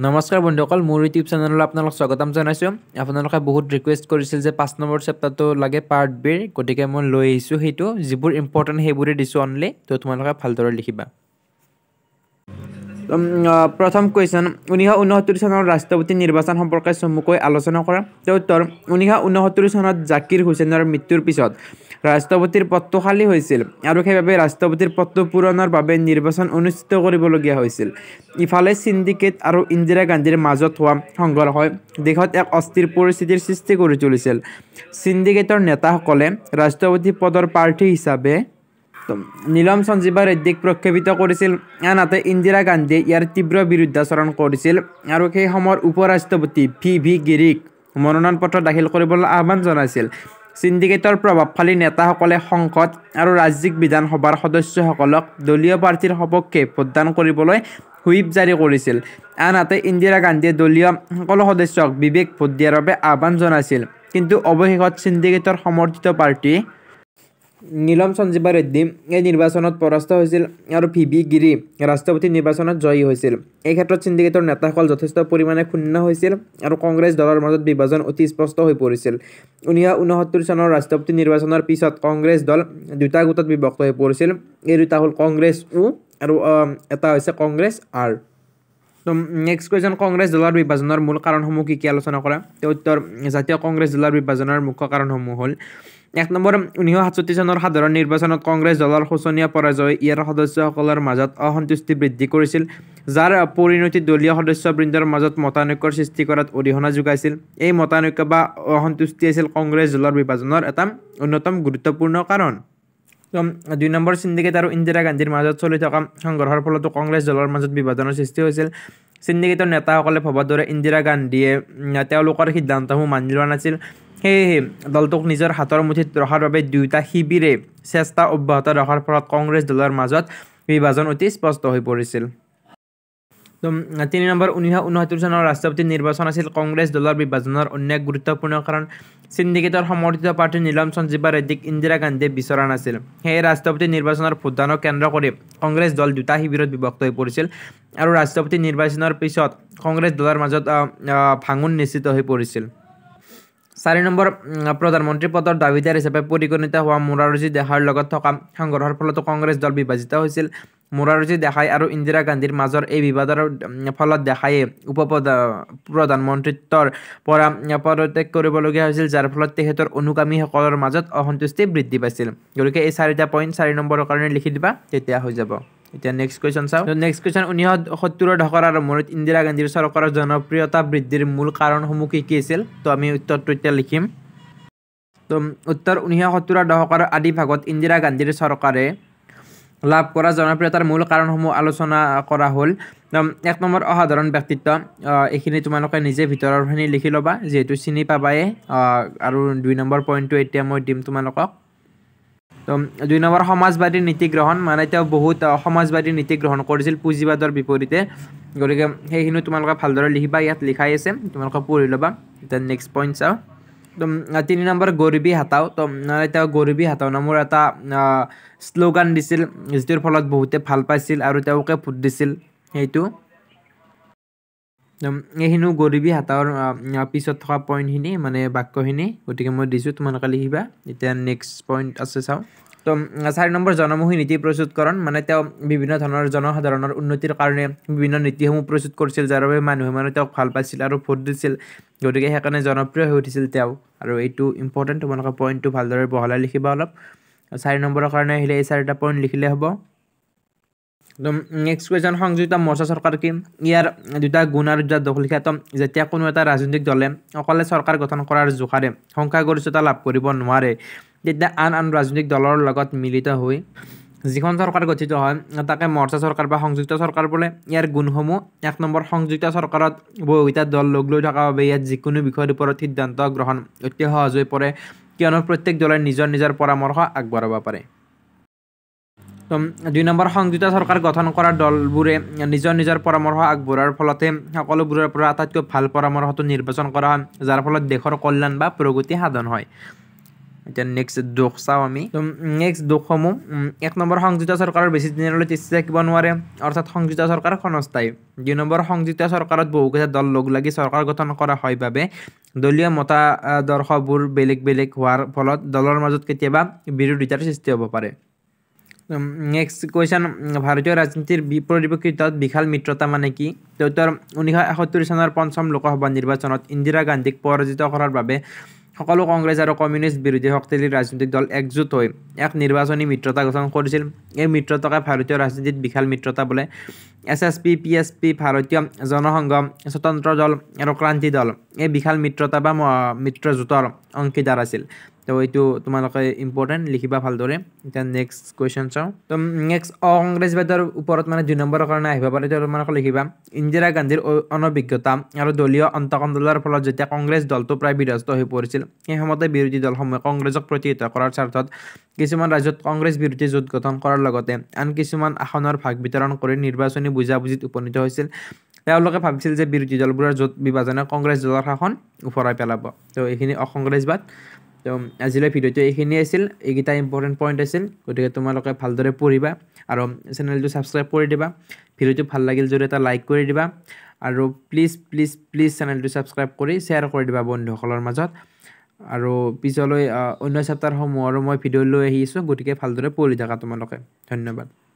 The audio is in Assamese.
নমস্কাৰ বন্ধুসকল মোৰ ইউটিউব চেনেললৈ আপোনালোক স্বাগতম জনাইছোঁ আপোনালোকে বহুত ৰিকুৱেষ্ট কৰিছিল যে পাঁচ নম্বৰ চেপ্টাৰটো লাগে পাৰ্ট বিৰ গতিকে মই লৈ আহিছোঁ সেইটো যিবোৰ ইম্পৰ্টেণ্ট সেইবোৰেই দিছোঁ অনলি ত' তোমালোকে ভালদৰে লিখিবা প্ৰথম কুৱেশ্যন ঊনৈছশ ঊনসত্তৰ চনৰ ৰাষ্ট্ৰপতি নিৰ্বাচন সম্পৰ্কে চমুকৈ আলোচনা কৰা তেওঁ উত্তৰ ঊনৈছশ ঊনসত্তৰ চনত জাকিৰ হুছেইনৰ মৃত্যুৰ পিছত ৰাষ্ট্ৰপতিৰ পদটো খালী হৈছিল আৰু সেইবাবে ৰাষ্ট্ৰপতিৰ পদটো পূৰণৰ বাবে নিৰ্বাচন অনুষ্ঠিত কৰিবলগীয়া হৈছিল ইফালে চিণ্ডিকেট আৰু ইন্দিৰা গান্ধীৰ মাজত হোৱা সংঘৰ্ষই দেশত এক অস্থিৰ পৰিস্থিতিৰ সৃষ্টি কৰি তুলিছিল চিণ্ডিকেটৰ নেতাসকলে ৰাষ্ট্ৰপতি পদৰ প্ৰাৰ্থী হিচাপে নীলম সঞ্জীৱা ৰেড্ডীক প্ৰক্ষেপিত কৰিছিল আনহাতে ইন্দিৰা গান্ধীয়ে ইয়াৰ তীব্ৰ বিৰুদ্ধাচৰণ কৰিছিল আৰু সেই সময়ৰ উপ ৰাষ্ট্ৰপতি ভি ভি গিৰিক মনোনয়ন পত্ৰ দাখিল কৰিবলৈ আহ্বান জনাইছিল চিণ্ডিকেটৰ প্ৰভাৱশালী নেতাসকলে সংসদ আৰু ৰাজ্যিক বিধানসভাৰ সদস্যসকলক দলীয় প্ৰাৰ্থীৰ সপক্ষে ভোটদান কৰিবলৈ হুইপ জাৰি কৰিছিল আনহাতে ইন্দিৰা গান্ধীয়ে দলীয় সকলো সদস্যক বিবেক ভোট দিয়াৰ বাবে আহ্বান জনাইছিল কিন্তু অৱশেষত চিণ্ডিকেটৰ সমৰ্থিত পাৰ্টীয়ে নীলম সঞ্জীৱা ৰেড্ডী এই নিৰ্বাচনত পৰাস্ত হৈছিল আৰু ভি ভি গিৰি ৰাষ্ট্ৰপতি নিৰ্বাচনত জয়ী হৈছিল এই ক্ষেত্ৰত চিণ্ডিকেটৰ নেতাসকল যথেষ্ট পৰিমাণে ক্ষুণ্ণ হৈছিল আৰু কংগ্ৰেছ দলৰ মাজত বিভাজন অতি স্পষ্ট হৈ পৰিছিল ঊনৈছশ ঊনসত্তৰ চনৰ ৰাষ্ট্ৰপতি নিৰ্বাচনৰ পিছত কংগ্ৰেছ দল দুটা গোটত বিভক্ত হৈ পৰিছিল এই দুটা হ'ল কংগ্ৰেছ ও আৰু এটা হৈছে কংগ্ৰেছ আৰ তো নেক্সট কুৱেশ্যন কংগ্ৰেছ দলৰ বিভাজনৰ মূল কাৰণসমূহ কি কি আলোচনা কৰা তো উত্তৰ জাতীয় কংগ্ৰেছ দলৰ বিভাজনৰ মুখ্য কাৰণসমূহ হ'ল এক নম্বৰ ঊনৈছশ সাতষষ্ঠি চনৰ সাধাৰণ নিৰ্বাচনত কংগ্ৰেছ দলৰ শোচনীয় পৰাজয় ইয়াৰ সদস্যসকলৰ মাজত অসন্তুষ্টি বৃদ্ধি কৰিছিল যাৰ পৰিণতি দলীয় সদস্যবৃন্দৰ মাজত মতানৈক্যৰ সৃষ্টি কৰাত অৰিহণা যোগাইছিল এই মতানৈক্য বা অসন্তুষ্টি আছিল কংগ্ৰেছ দলৰ বিভাজনৰ এটা অন্যতম গুৰুত্বপূৰ্ণ কাৰণ দুই নম্বৰ চিণ্ডিকেট আৰু ইন্দিৰা গান্ধীৰ মাজত চলি থকা সংঘৰ্ষৰ ফলতো কংগ্ৰেছ দলৰ মাজত বিভাজনৰ সৃষ্টি হৈছিল চিণ্ডিকেটৰ নেতাসকলে ভবাৰ দৰে ইন্দিৰা গান্ধীয়ে তেওঁলোকৰ সিদ্ধান্তসমূহ মানি লোৱা নাছিল সেয়েহে দলটোক নিজৰ হাতৰ মুঠিত ৰখাৰ বাবে দুয়োটা শিবিৰে চেষ্টা অব্যাহত ৰখাৰ ফলত কংগ্ৰেছ দলৰ মাজত বিভাজন অতি স্পষ্ট হৈ পৰিছিল তিনি নম্বৰ ঊনৈছশ ঊনসত্তৰ চনৰ ৰাষ্ট্ৰপতি নিৰ্বাচন আছিল কংগ্ৰেছ দলৰ বিভাজনৰ অন্য এক গুৰুত্বপূৰ্ণ কাৰণ চিণ্ডিকেটৰ সমৰ্থিত প্ৰাৰ্থী নীলম সঞ্জীৱা ৰেড্ডীক ইন্দিৰা গান্ধীয়ে বিচৰা নাছিল সেয়ে ৰাষ্ট্ৰপতি নিৰ্বাচনৰ ভোটদানক কেন্দ্ৰ কৰি কংগ্ৰেছ দল দুটা শিবিৰত বিভক্ত হৈ পৰিছিল আৰু ৰাষ্ট্ৰপতি নিৰ্বাচনৰ পিছত কংগ্ৰেছ দলৰ মাজত ভাঙোন নিশ্চিত হৈ পৰিছিল চাৰি নম্বৰ প্ৰধানমন্ত্ৰী পদৰ দাবীদাৰ হিচাপে পৰিগণিত হোৱা মোৰাৰজী দেহাৰ লগত থকা সংগ্ৰহৰ ফলতো কংগ্ৰেছ দল বিভাজিত হৈছিল মোৰাৰজী দেখাই আৰু ইন্দিৰা গান্ধীৰ মাজৰ এই বিবাদৰ ফলত দেখায়ে উপ প্ৰধানমন্ত্ৰীত্বৰ পৰা পদত্যাগ কৰিবলগীয়া হৈছিল যাৰ ফলত তেখেতৰ অনুগামীসকলৰ মাজত অসন্তুষ্টি বৃদ্ধি পাইছিল গতিকে এই চাৰিটা পইণ্ট চাৰি নম্বৰৰ কাৰণে লিখি দিবা তেতিয়া হৈ যাব এতিয়া নেক্সট কুৱেশ্যন চাওঁ নেক্সট কুৱেশ্যন ঊনৈছশ সত্তৰৰ দশকৰ আৰু ইন্দিৰা গান্ধীৰ চৰকাৰৰ জনপ্ৰিয়তা বৃদ্ধিৰ মূল কাৰণসমূহ কি কি আছিল তো আমি উত্তৰটো এতিয়া লিখিম তো উত্তৰ ঊনৈছশ সত্তৰৰ দশকৰ আদি ভাগত ইন্দিৰা গান্ধীৰ চৰকাৰে লাভ কৰা জনপ্ৰিয়তাৰ মূল কাৰণসমূহ আলোচনা কৰা হ'ল এক নম্বৰ অসাধাৰণ ব্যক্তিত্ব এইখিনি তোমালোকে নিজে ভিতৰৰখিনি লিখি ল'বা যিহেতু চিনি পাবায়ে আৰু দুই নম্বৰ পইণ্টটো এতিয়া মই দিম তোমালোকক তো দুই নম্বৰ সমাজবাদী নীতি গ্ৰহণ মানে তেওঁ বহুত সমাজবাদী নীতি গ্ৰহণ কৰিছিল পুঁজিবাদৰ বিপৰীতে গতিকে সেইখিনিও তোমালোকে ভালদৰে লিখিবা ইয়াত লিখাই আছে তোমালোকে পঢ়ি ল'বা এতিয়া নেক্সট পইণ্ট চাওঁ তিনি নম্বৰ গৰীবী হাতাও তো নহ'লে তেওঁ গৰীবী হাতাও নামৰ এটা শ্লোগান দিছিল যিটোৰ ফলত বহুতে ভাল পাইছিল আৰু তেওঁকে ভোট দিছিল সেইটো এইখিনিও গৰিবী হাতৰ পিছত থকা পইণ্টখিনি মানে বাক্যখিনি গতিকে মই দিছোঁ তোমালোকে লিখিবা এতিয়া নেক্সট পইণ্ট আছে চাওঁ তো চাৰি নম্বৰ জনমুখী নীতি প্ৰস্তুতকৰণ মানে তেওঁ বিভিন্ন ধৰণৰ জনসাধাৰণৰ উন্নতিৰ কাৰণে বিভিন্ন নীতিসমূহ প্ৰস্তুত কৰিছিল যাৰ বাবে মানুহে মানুহে তেওঁক ভাল পাইছিল আৰু ভোট দিছিল গতিকে সেইকাৰণে জনপ্ৰিয় হৈ উঠিছিল তেওঁ আৰু এইটো ইম্পৰ্টেণ্ট তোমালোকে পইণ্টটো ভালদৰে বহলাই লিখিবা অলপ চাৰি নম্বৰৰ কাৰণে আহিলে এই চাৰিটা পইণ্ট লিখিলে হ'ব একদম নেক্সট কুৱেশ্যন সংযুক্ত মৰ্চা চৰকাৰ কি ইয়াৰ দুটা গুণ আৰু দুটা দোষ লিখা তম যেতিয়া কোনো এটা ৰাজনৈতিক দলে অকলে চৰকাৰ গঠন কৰাৰ জোখাৰে সংখ্যাগৰিষ্ঠতা লাভ কৰিব নোৱাৰে তেতিয়া আন আন ৰাজনৈতিক দলৰ লগত মিলিত হৈ যিখন চৰকাৰ গঠিত হয় তাকে মৰ্চা চৰকাৰ বা সংযুক্ত চৰকাৰ বোলে ইয়াৰ গুণসমূহ এক নম্বৰ সংযুক্ত চৰকাৰত বহুকেইটা দল লগ লৈ থকাৰ বাবে ইয়াত যিকোনো বিষয়ৰ ওপৰত সিদ্ধান্ত গ্ৰহণ অতি সহজ হৈ পৰে কিয়নো প্ৰত্যেক দলে নিজৰ নিজৰ পৰামৰ্শ আগবঢ়াব পাৰে দুই নম্বৰ সংযুক্ত চৰকাৰ গঠন কৰা দলবোৰে নিজৰ নিজৰ পৰামৰ্শ আগবঢ়োৱাৰ ফলতে সকলোবোৰৰ পৰা আটাইতকৈ ভাল পৰামৰ্শটো নিৰ্বাচন কৰা হয় যাৰ ফলত দেশৰ কল্যাণ বা প্ৰগতি সাধন হয় এতিয়া নেক্সট দোষ চাওঁ আমি নেক্সট দোষসমূহ এক নম্বৰ সংযুক্ত চৰকাৰৰ বেছি দিনলৈ তিষ্টি থাকিব নোৱাৰে অৰ্থাৎ সংযুক্ত চৰকাৰ ক্ষণস্থায়ী দুই নম্বৰ সংযুক্ত চৰকাৰত বহুকেইটা দল লগ লাগি চৰকাৰ গঠন কৰা হয় বাবে দলীয় মতাদৰ্শবোৰ বেলেগ বেলেগ হোৱাৰ ফলত দলৰ মাজত কেতিয়াবা বিৰোধিতাৰ সৃষ্টি হ'ব পাৰে নেক্সট কুৱেশ্যন ভাৰতীয় ৰাজনীতিৰ পৰিপ্ৰেক্ষিতত বিশাল মিত্ৰতা মানে কি তো তেওঁৰ ঊনৈছশ সত্তৰ চনৰ পঞ্চম লোকসভা নিৰ্বাচনত ইন্দিৰা গান্ধীক পৰাজিত কৰাৰ বাবে সকলো কংগ্ৰেছ আৰু কমিউনিষ্ট বিৰোধী শক্তিশালী ৰাজনৈতিক দল একজুট হৈ এক নিৰ্বাচনী মিত্ৰতা গঠন কৰিছিল এই মিত্ৰতাকে ভাৰতীয় ৰাজনীতিত বিশাল মিত্ৰতা বোলে S S P P S P Bharatiya Jana Sangh স্বতন্ত্ৰ দল আৰু ক্ৰান্তি দল এই বিশাল মিত্ৰতা বা মিত্ৰজোঁটৰ অংশীদাৰ আছিল তো এইটো তোমালোকে ইম্পৰ্টেণ্ট লিখিবা ভালদৰে এতিয়া নেক্সট কুৱেশ্যন চাওঁ তো নেক্সট অকংগ্ৰেছবাদৰ ওপৰত মানে দুই নম্বৰৰ কাৰণে আহিব পাৰে এতিয়া তোমালোকে লিখিবা ইন্দিৰা গান্ধীৰ অনভিজ্ঞতা আৰু দলীয় অন্তঃকন্দলৰ ফলত যেতিয়া কংগ্ৰেছ দলটো প্ৰায় বিধ্বস্ত হৈ পৰিছিল সেই সময়তে বিৰোধী দলসমূহে কংগ্ৰেছক প্ৰতিহিত কৰাৰ স্বাৰ্থত কিছুমান ৰাজ্যত কংগ্ৰেছ বিৰোধী জোট গঠন কৰাৰ লগতে আন কিছুমান আসনৰ ভাগ বিতৰণ কৰি নিৰ্বাচনী বুজাবুজিত উপনীত হৈছিল তেওঁলোকে ভাবিছিল যে বিৰোধী দলবোৰৰ জোট বিভাজনে কংগ্ৰেছ দলৰ শাসন ওফৰাই পেলাব তো এইখিনি অকংগ্ৰেছবাদ তো আজিলৈ ভিডিঅ'টো এইখিনিয়ে আছিল এইকেইটা ইম্পৰ্টেণ্ট পইণ্ট আছিল গতিকে তোমালোকে ভালদৰে পঢ়িবা আৰু চেনেলটো ছাবস্ক্ৰাইব কৰি দিবা ভিডিঅ'টো ভাল লাগিল যদি এটা লাইক কৰি দিবা আৰু প্লিজ প্লিজ প্লিজ চেনেলটো ছাবস্ক্ৰাইব কৰি শ্বেয়াৰ কৰি দিবা বন্ধুসকলৰ মাজত আৰু পিছলৈ অন্য চেপ্তাৰসমূহৰো মই ভিডিঅ' লৈ আহিছোঁ গতিকে ভালদৰে পঢ়ি থাকা তোমালোকে ধন্যবাদ